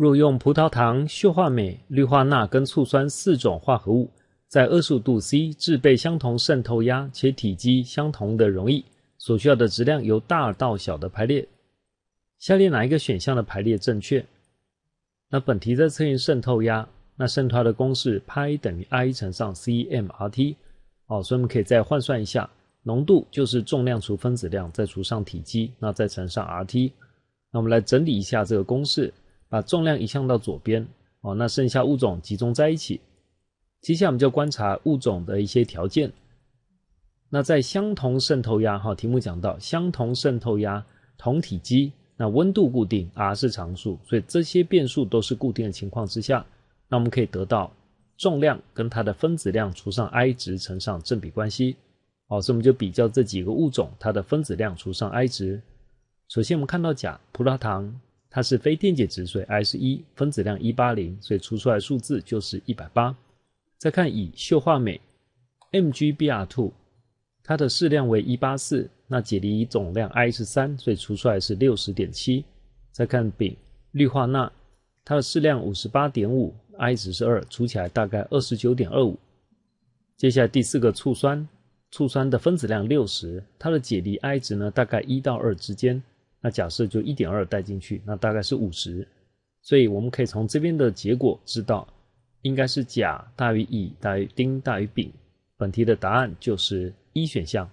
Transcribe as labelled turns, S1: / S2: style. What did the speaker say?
S1: 若用葡萄糖、溴化镁、氯化钠跟醋酸四种化合物，在二五度 C 制备相同渗透压且体积相同的溶液，所需要的质量由大到小的排列，下列哪一个选项的排列正确？那本题在测验渗透压，那渗透压的公式 π 等于 i 乘上 c m R T。哦，所以我们可以再换算一下，浓度就是重量除分子量再除上体积，那再乘上 R T。那我们来整理一下这个公式。把重量移向到左边，哦，那剩下物种集中在一起。接下来我们就观察物种的一些条件。那在相同渗透压，哈，题目讲到相同渗透压、同体积，那温度固定，R 是常数，所以这些变数都是固定的情况之下。那我们可以得到重量跟它的分子量除上 i 值乘上正比关系。好，所以我们就比较这几个物种它的分子量除上 i 值。首先我们看到钾、葡萄糖。它是非电解质，所以 i 是一，分子量一八零，所以除出来数字就是一百八。再看乙溴化镁 MgBr₂，它的质量为一八四，那解离总量 i 是三，所以除出来是六十点七。再看丙氯化钠，它的质量五十八点五，i 值是二，除起来大概二十九点二五。接下来第四个醋酸，醋酸的分子量六十，它的解离 i 值呢大概一到二之间。那假设就一点二代进去，那大概是五十，所以我们可以从这边的结果知道，应该是甲大于乙大于丁大于丙，本题的答案就是一选项。